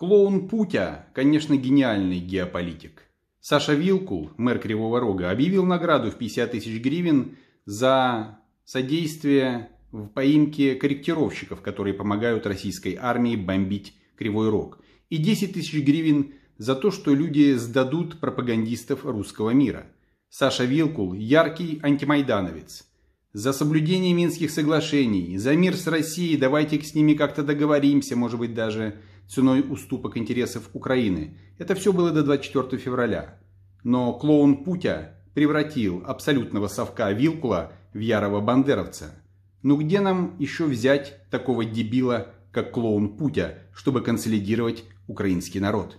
Клоун Путя, конечно, гениальный геополитик. Саша Вилку, мэр Кривого Рога, объявил награду в 50 тысяч гривен за содействие в поимке корректировщиков, которые помогают российской армии бомбить Кривой Рог, и 10 тысяч гривен за то, что люди сдадут пропагандистов русского мира. Саша Вилкул – яркий антимайдановец – за соблюдение Минских соглашений, за мир с Россией, давайте с ними как-то договоримся, может быть даже ценой уступок интересов Украины. Это все было до 24 февраля. Но клоун Путя превратил абсолютного совка Вилкула в ярого бандеровца. Ну где нам еще взять такого дебила, как клоун Путя, чтобы консолидировать украинский народ?